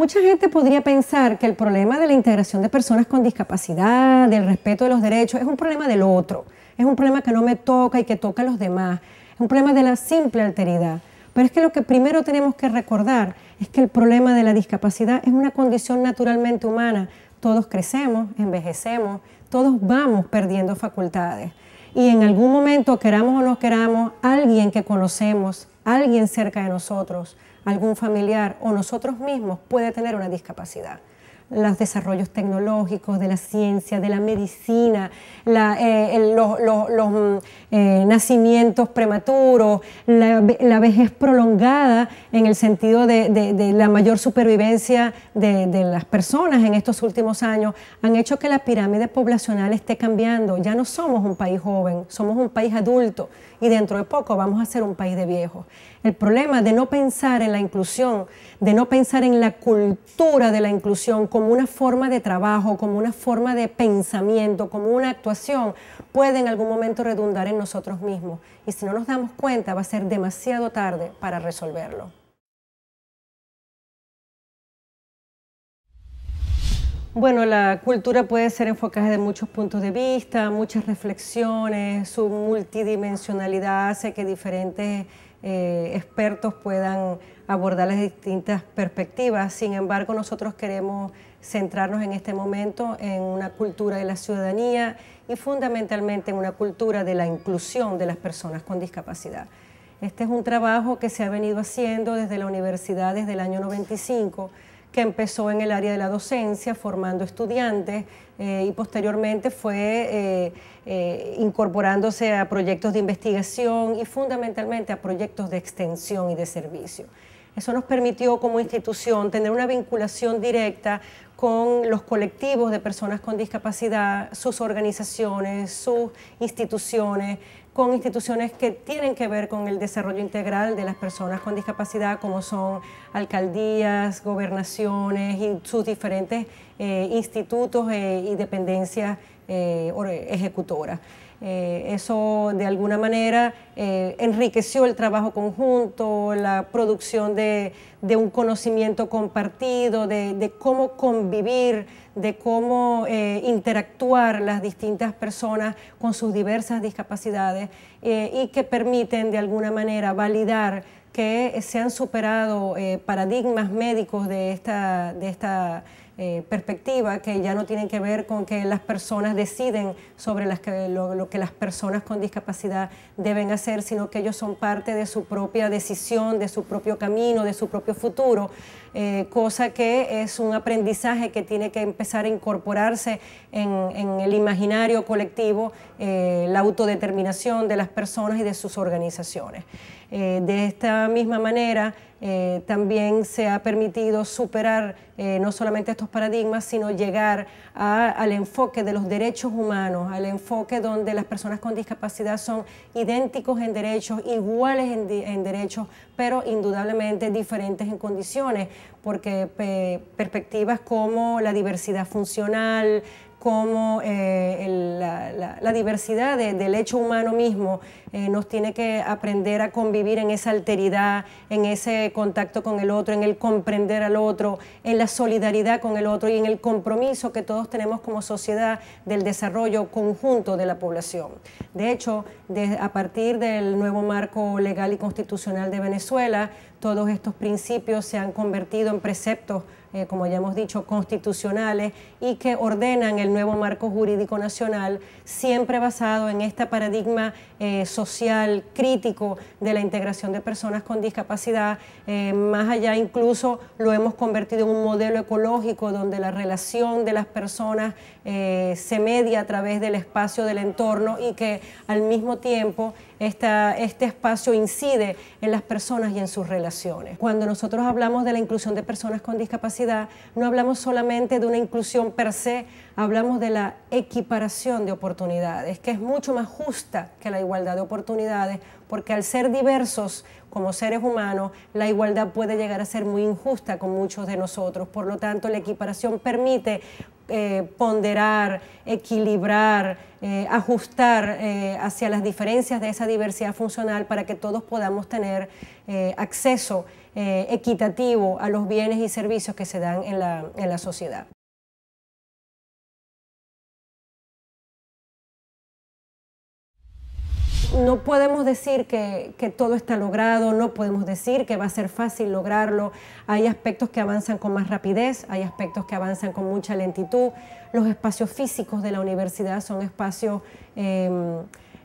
Mucha gente podría pensar que el problema de la integración de personas con discapacidad, del respeto de los derechos, es un problema del otro, es un problema que no me toca y que toca a los demás, es un problema de la simple alteridad. Pero es que lo que primero tenemos que recordar es que el problema de la discapacidad es una condición naturalmente humana. Todos crecemos, envejecemos, todos vamos perdiendo facultades. Y en algún momento, queramos o no queramos, alguien que conocemos, alguien cerca de nosotros, algún familiar o nosotros mismos puede tener una discapacidad los desarrollos tecnológicos, de la ciencia, de la medicina, eh, los, eh, nacimientos prematuros, la, vejez prolongada en el sentido de, la mayor supervivencia de, las personas en estos últimos años, han hecho que la pirámide poblacional esté cambiando. Ya no somos un país joven, somos un país adulto y dentro de poco vamos a ser un país de viejos. El problema de no pensar en la inclusión, de no pensar en la cultura de la inclusión como una forma de trabajo, como una forma de pensamiento, como una actuación, puede en algún momento redundar en nosotros mismos. Y si no nos damos cuenta, va a ser demasiado tarde para resolverlo. Bueno, la cultura puede ser enfocada de muchos puntos de vista, muchas reflexiones, su multidimensionalidad hace que diferentes eh, expertos puedan abordar las distintas perspectivas. Sin embargo, nosotros queremos centrarnos en este momento en una cultura de la ciudadanía y fundamentalmente en una cultura de la inclusión de las personas con discapacidad. Este es un trabajo que se ha venido haciendo desde la universidad desde el año 95 que empezó en el área de la docencia, formando estudiantes eh, y posteriormente fue eh, eh, incorporándose a proyectos de investigación y fundamentalmente a proyectos de extensión y de servicio. Eso nos permitió como institución tener una vinculación directa con los colectivos de personas con discapacidad, sus organizaciones, sus instituciones, con instituciones que tienen que ver con el desarrollo integral de las personas con discapacidad, como son alcaldías, gobernaciones y sus diferentes eh, institutos eh, y dependencias eh, ejecutoras. Eh, eso de alguna manera eh, enriqueció el trabajo conjunto, la producción de, un conocimiento compartido, de, cómo convivir, de cómo eh, interactuar las distintas personas con sus diversas discapacidades y que permiten de alguna manera validar que se han superado paradigmas médicos de esta... De esta eh, perspectiva que ya no tienen que ver con que las personas deciden sobre las que, lo, que las personas con discapacidad deben hacer, sino que ellos son parte de su propia decisión, de su propio camino, de su propio futuro. Eh, cosa que es un aprendizaje que tiene que empezar a incorporarse en, el imaginario colectivo, eh, la autodeterminación de las personas y de sus organizaciones. Eh, de esta misma manera, también se ha permitido superar no solamente estos paradigmas, sino llegar al enfoque de los derechos humanos, al enfoque donde las personas con discapacidad son idénticos en derechos, iguales en, en derechos pero indudablemente diferentes en condiciones, porque perspectivas como la diversidad funcional, cómo eh, la, diversidad del hecho humano mismo eh, nos tiene que aprender a convivir en esa alteridad, en ese contacto con el otro, en el comprender al otro, en la solidaridad con el otro y en el compromiso que todos tenemos como sociedad del desarrollo conjunto de la población. De hecho, a partir del nuevo marco legal y constitucional de Venezuela, todos estos principios se han convertido en preceptos eh, como ya hemos dicho, constitucionales y que ordenan el nuevo marco jurídico nacional, siempre basado en este paradigma eh, social crítico de la integración de personas con discapacidad. Eh, más allá incluso lo hemos convertido en un modelo ecológico donde la relación de las personas se media a través del espacio del entorno y que al mismo tiempo este espacio incide en las personas y en sus relaciones. Cuando nosotros hablamos de la inclusión de personas con discapacidad, no hablamos solamente de una inclusión per se, hablamos de la equiparación de oportunidades, que es mucho más justa que la igualdad de oportunidades, porque al ser diversos como seres humanos, la igualdad puede llegar a ser muy injusta con muchos de nosotros. Por lo tanto, la equiparación permite eh, ponderar, equilibrar, eh, ajustar eh, hacia las diferencias de esa diversidad funcional para que todos podamos tener acceso equitativo a los bienes y servicios que se dan en la sociedad. no podemos decir que, todo está logrado, no podemos decir que va a ser fácil lograrlo. Hay aspectos que avanzan con más rapidez, hay aspectos que avanzan con mucha lentitud. Los espacios físicos de la universidad son espacios em,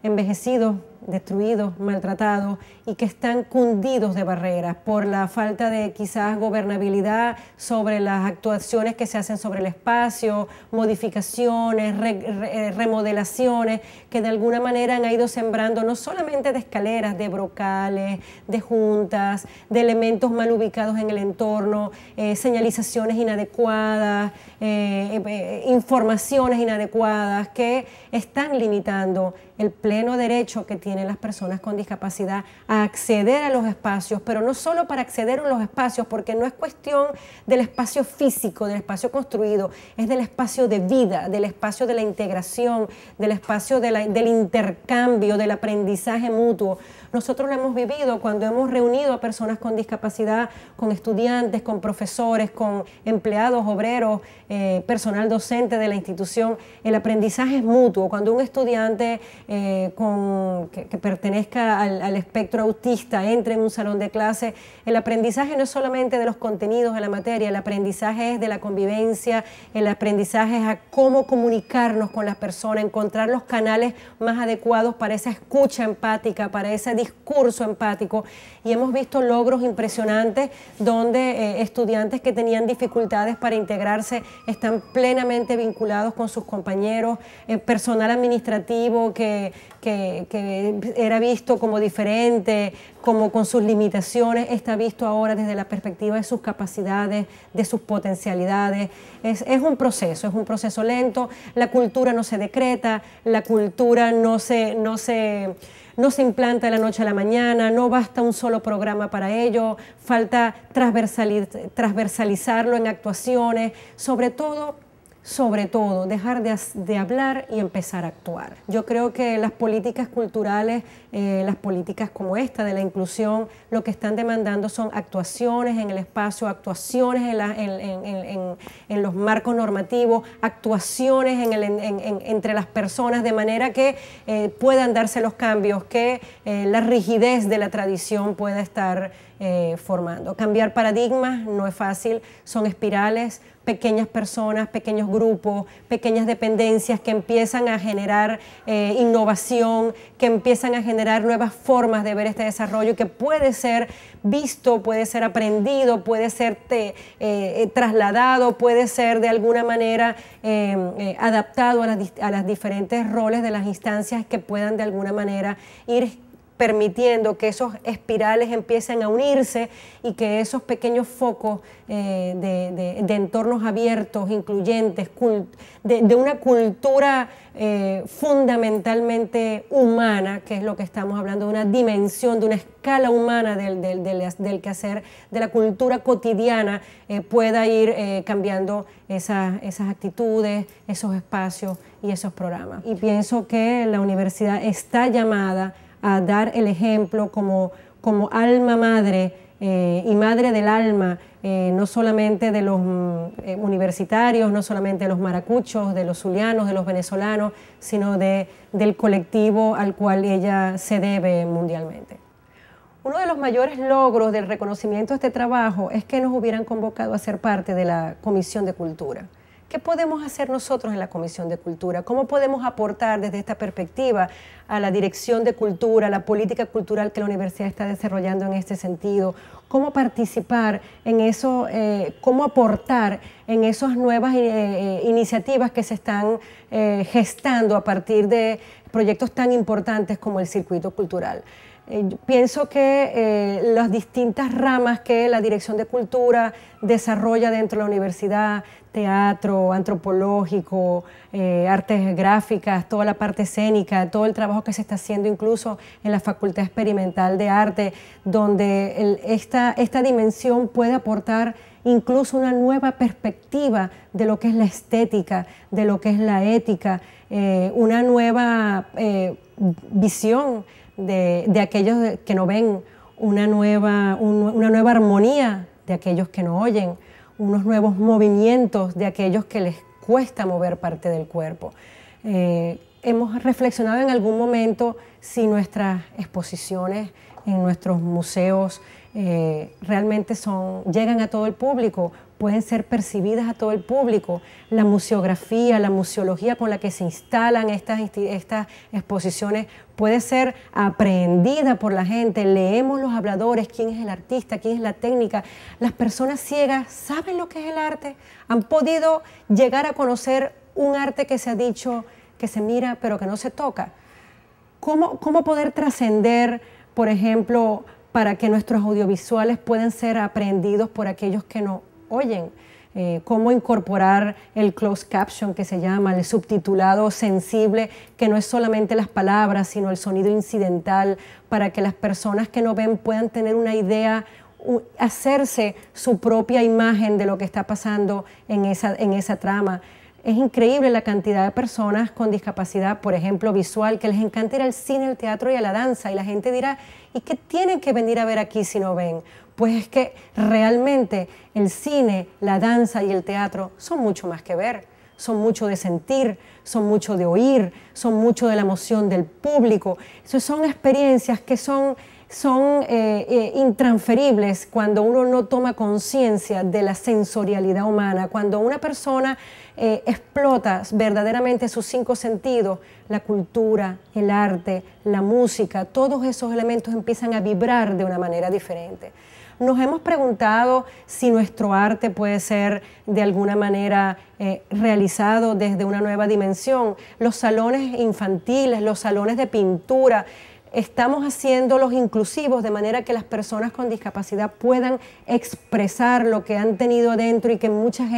envejecidos, destruidos, maltratados y que están cundidos de barreras por la falta de quizás gobernabilidad sobre las actuaciones que se hacen sobre el espacio, modificaciones, eh, remodelaciones que de alguna manera han ido sembrando no solamente de escaleras, de brocales, de juntas, de elementos mal ubicados en el entorno, eh, señalizaciones inadecuadas, eh, informaciones inadecuadas que están limitando el pleno derecho que tiene las personas con discapacidad a acceder a los espacios, pero no solo para acceder a los espacios, porque no es cuestión del espacio físico, del espacio construido, es del espacio de vida, del espacio de la integración, del espacio del intercambio, del aprendizaje mutuo. Nosotros lo hemos vivido cuando hemos reunido a personas con discapacidad, con estudiantes, con profesores, con empleados, obreros, eh, personal docente de la institución. El aprendizaje es mutuo. Cuando un estudiante eh, que, pertenezca al, espectro autista entra en un salón de clase, el aprendizaje no es solamente de los contenidos de la materia, el aprendizaje es de la convivencia, el aprendizaje es a cómo comunicarnos con las personas, encontrar los canales más adecuados para esa escucha empática, para esa discurso empático y hemos visto logros impresionantes donde eh, estudiantes que tenían dificultades para integrarse están plenamente vinculados con sus compañeros, eh, personal administrativo que, era visto como diferente, como con sus limitaciones, está visto ahora desde la perspectiva de sus capacidades, de sus potencialidades. Es, es un proceso, es un proceso lento, la cultura no se decreta, la cultura no se... No se no se implanta de la noche a la mañana, no basta un solo programa para ello, falta transversalizarlo en actuaciones, sobre todo sobre todo, dejar de, hablar y empezar a actuar. Yo creo que las políticas culturales, eh, las políticas como esta de la inclusión, lo que están demandando son actuaciones en el espacio, actuaciones en, los marcos normativos, actuaciones entre las personas, de manera que eh, puedan darse los cambios, que eh, la rigidez de la tradición pueda estar eh, formando. Cambiar paradigmas no es fácil, son espirales, pequeñas personas, pequeños grupos, pequeñas dependencias que empiezan a generar eh, innovación, que empiezan a generar nuevas formas de ver este desarrollo que puede ser visto, puede ser aprendido, puede ser eh, trasladado, puede ser de alguna manera adaptado a las, diferentes roles de las instancias que puedan de alguna manera ir permitiendo que esos espirales empiecen a unirse y que esos pequeños focos eh, de, entornos abiertos, incluyentes, de, de, una cultura eh, fundamentalmente humana, que es lo que estamos hablando, de una dimensión, de una escala humana del, del, del, quehacer, de la cultura cotidiana, eh, pueda ir cambiando esas actitudes, esos espacios y esos programas. Y pienso que la universidad está llamada a dar el ejemplo como, alma madre eh, y madre del alma, eh, no solamente de los mm, eh, universitarios, no solamente de los maracuchos, de los zulianos, de los venezolanos, sino del colectivo al cual ella se debe mundialmente. Uno de los mayores logros del reconocimiento de este trabajo es que nos hubieran convocado a ser parte de la Comisión de Cultura. ¿Qué podemos hacer nosotros en la Comisión de Cultura? ¿Cómo podemos aportar desde esta perspectiva a la dirección de cultura, a la política cultural que la universidad está desarrollando en este sentido? ¿Cómo participar en eso? Eh, ¿Cómo aportar en esas nuevas eh, eh, iniciativas que se están gestando a partir de proyectos tan importantes como el circuito cultural? Eh, pienso que eh, las distintas ramas que la Dirección de Cultura desarrolla dentro de la universidad, teatro, antropológico, eh, artes gráficas, toda la parte escénica, todo el trabajo que se está haciendo incluso en la Facultad Experimental de Arte, donde esta, esta dimensión puede aportar incluso una nueva perspectiva de lo que es la estética, de lo que es la ética, una nueva visión de, aquellos que no ven, una nueva, armonía de aquellos que no oyen, unos nuevos movimientos de aquellos que les cuesta mover parte del cuerpo. Eh, hemos reflexionado en algún momento si nuestras exposiciones en nuestros museos eh, realmente llegan a todo el público pueden ser percibidas a todo el público. La museografía, la museología con la que se instalan estas, exposiciones puede ser aprendida por la gente. Leemos los habladores, quién es el artista, quién es la técnica. Las personas ciegas saben lo que es el arte, han podido llegar a conocer un arte que se ha dicho que se mira pero que no se toca. ¿Cómo, cómo poder trascender, por ejemplo, para que nuestros audiovisuales puedan ser aprendidos por aquellos que no oyen. Eh, cómo incorporar el closed caption que se llama, el subtitulado sensible, que no es solamente las palabras, sino el sonido incidental, para que las personas que no ven puedan tener una idea, hacerse su propia imagen de lo que está pasando en esa, en esa trama. Es increíble la cantidad de personas con discapacidad, por ejemplo, visual, que les encanta ir al cine, al teatro y a la danza. Y la gente dirá, ¿y qué tienen que venir a ver aquí si no ven? Pues es que realmente el cine, la danza y el teatro son mucho más que ver, son mucho de sentir, son mucho de oír, son mucho de la emoción del público. son experiencias que son eh, eh, intransferibles cuando uno no toma conciencia de la sensorialidad humana. Cuando una persona eh, explota verdaderamente sus cinco sentidos, la cultura, el arte, la música, todos esos elementos empiezan a vibrar de una manera diferente. Nos hemos preguntado si nuestro arte puede ser de alguna manera eh, realizado desde una nueva dimensión. Los salones infantiles, los salones de pintura, estamos haciéndolos inclusivos de manera que las personas con discapacidad puedan expresar lo que han tenido adentro y que muchas,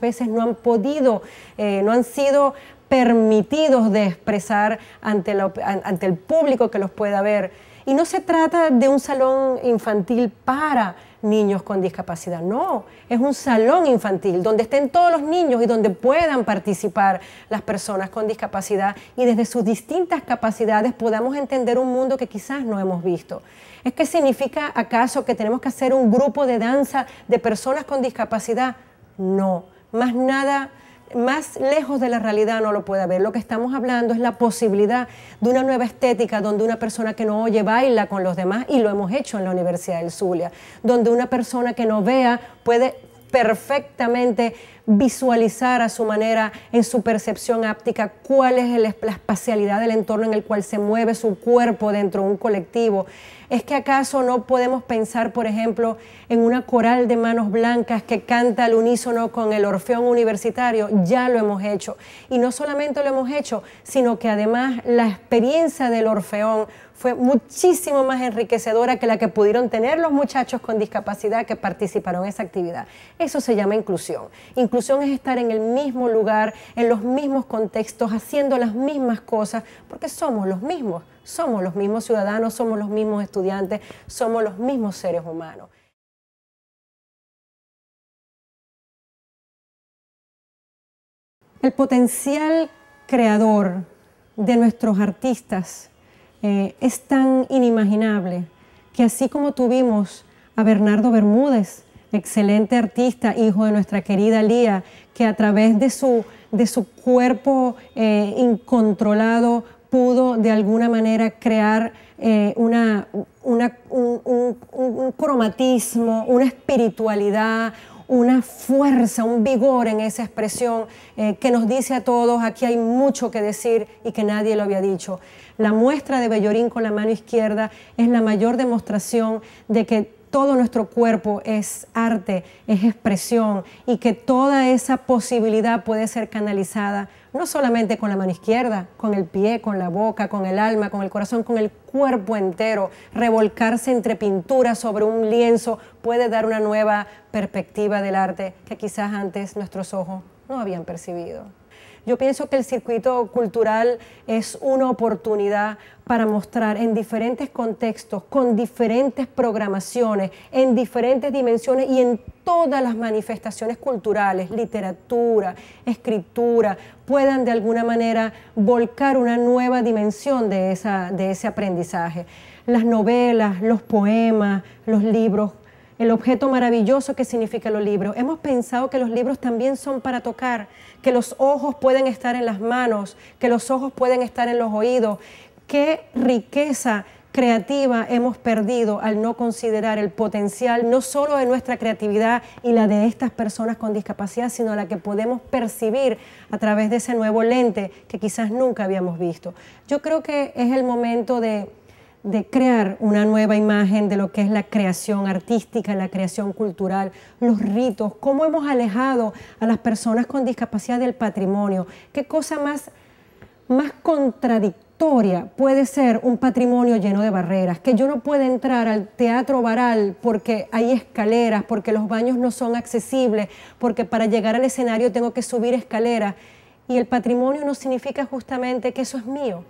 veces no han podido, eh, no han sido permitidos de expresar ante el público que los pueda ver. Y no se trata de un salón infantil para niños con discapacidad, no, es un salón infantil donde estén todos los niños y donde puedan participar las personas con discapacidad y desde sus distintas capacidades podamos entender un mundo que quizás no hemos visto. ¿Es que significa acaso que tenemos que hacer un grupo de danza de personas con discapacidad? No, más nada más lejos de la realidad no lo puede haber. Lo que estamos hablando es la posibilidad de una nueva estética donde una persona que no oye baila con los demás y lo hemos hecho en la Universidad del Zulia, donde una persona que no vea puede perfectamente visualizar a su manera, en su percepción áptica, cuál es la espacialidad del entorno en el cual se mueve su cuerpo dentro de un colectivo. ¿Es que acaso no podemos pensar, por ejemplo, en una coral de manos blancas que canta al unísono con el orfeón universitario? Ya lo hemos hecho. Y no solamente lo hemos hecho, sino que además la experiencia del orfeón fue muchísimo más enriquecedora que la que pudieron tener los muchachos con discapacidad que participaron en esa actividad. Eso se llama inclusión Inclusión es estar en el mismo lugar, en los mismos contextos, haciendo las mismas cosas, porque somos los mismos, somos los mismos ciudadanos, somos los mismos estudiantes, somos los mismos seres humanos. El potencial creador de nuestros artistas eh, es tan inimaginable que así como tuvimos a Bernardo Bermúdez, excelente artista, hijo de nuestra querida Lía, que a través de su, cuerpo eh, incontrolado pudo de alguna manera crear eh, un, cromatismo, una espiritualidad, una fuerza, un vigor en esa expresión eh, que nos dice a todos, aquí hay mucho que decir y que nadie lo había dicho. La muestra de Bellorín con la mano izquierda es la mayor demostración de que todo nuestro cuerpo es arte, es expresión y que toda esa posibilidad puede ser canalizada no solamente con la mano izquierda, con el pie, con la boca, con el alma, con el corazón, con el cuerpo entero. Revolcarse entre pinturas sobre un lienzo puede dar una nueva perspectiva del arte que quizás antes nuestros ojos no habían percibido. Yo pienso que el circuito cultural es una oportunidad para mostrar en diferentes contextos, con diferentes programaciones, en diferentes dimensiones y en todas las manifestaciones culturales, literatura, escritura, puedan de alguna manera volcar una nueva dimensión de, esa, de ese aprendizaje. Las novelas, los poemas, los libros el objeto maravilloso que significa los libros. Hemos pensado que los libros también son para tocar, que los ojos pueden estar en las manos, que los ojos pueden estar en los oídos. Qué riqueza creativa hemos perdido al no considerar el potencial no solo de nuestra creatividad y la de estas personas con discapacidad, sino la que podemos percibir a través de ese nuevo lente que quizás nunca habíamos visto. Yo creo que es el momento de de crear una nueva imagen de lo que es la creación artística, la creación cultural, los ritos, cómo hemos alejado a las personas con discapacidad del patrimonio, qué cosa más, más contradictoria puede ser un patrimonio lleno de barreras, que yo no pueda entrar al teatro varal porque hay escaleras, porque los baños no son accesibles, porque para llegar al escenario tengo que subir escaleras. Y el patrimonio no significa justamente que eso es mío,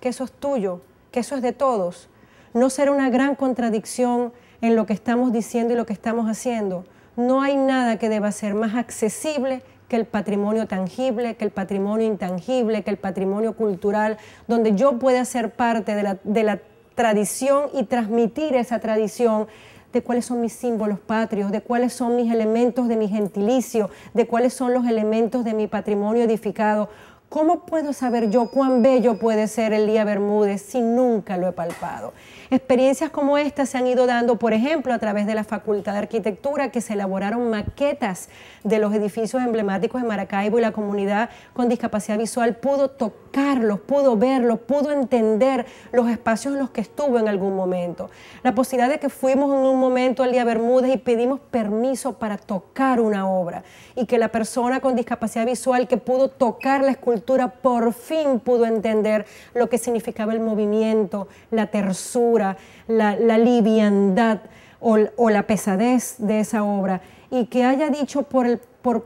que eso es tuyo, que eso es de todos, no será una gran contradicción en lo que estamos diciendo y lo que estamos haciendo. No hay nada que deba ser más accesible que el patrimonio tangible, que el patrimonio intangible, que el patrimonio cultural, donde yo pueda ser parte de la, de la tradición y transmitir esa tradición de cuáles son mis símbolos patrios, de cuáles son mis elementos de mi gentilicio, de cuáles son los elementos de mi patrimonio edificado. ¿Cómo puedo saber yo cuán bello puede ser el día Bermúdez si nunca lo he palpado? Experiencias como esta se han ido dando, por ejemplo, a través de la Facultad de Arquitectura, que se elaboraron maquetas de los edificios emblemáticos de Maracaibo y la comunidad con discapacidad visual pudo tocarlos, pudo verlos, pudo entender los espacios en los que estuvo en algún momento. La posibilidad de que fuimos en un momento al día Bermúdez y pedimos permiso para tocar una obra y que la persona con discapacidad visual que pudo tocar la escultura por fin pudo entender lo que significaba el movimiento, la tersura, la, liviandad o, la pesadez de esa obra y que haya dicho por,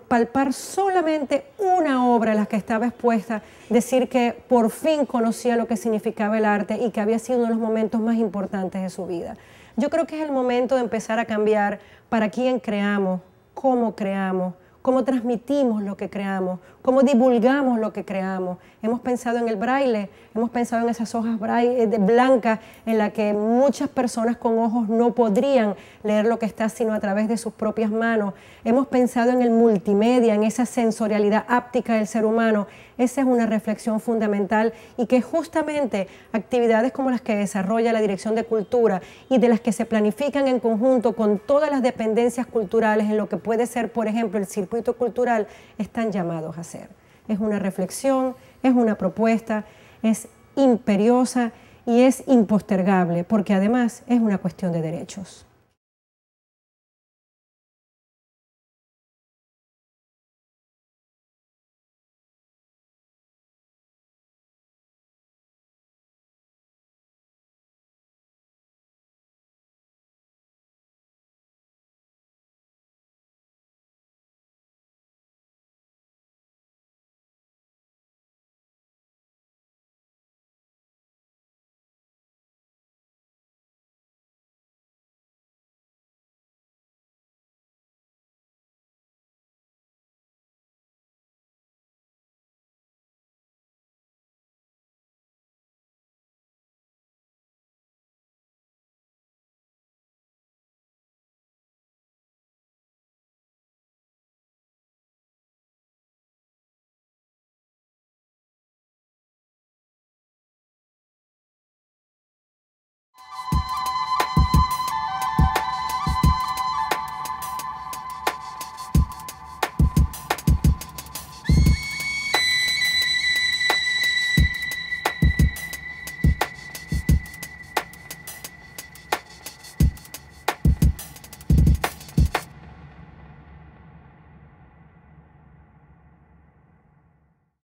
palpar solamente una obra en la que estaba expuesta, decir que por fin conocía lo que significaba el arte y que había sido uno de los momentos más importantes de su vida. Yo creo que es el momento de empezar a cambiar para quién creamos, cómo creamos, cómo transmitimos lo que creamos, cómo divulgamos lo que creamos. Hemos pensado en el braille, hemos pensado en esas hojas eh, blancas en las que muchas personas con ojos no podrían leer lo que está sino a través de sus propias manos. Hemos pensado en el multimedia, en esa sensorialidad áptica del ser humano. Esa es una reflexión fundamental y que justamente actividades como las que desarrolla la Dirección de Cultura y de las que se planifican en conjunto con todas las dependencias culturales en lo que puede ser, por ejemplo, el circuito cultural, están llamados a es una reflexión, es una propuesta, es imperiosa y es impostergable, porque además es una cuestión de derechos.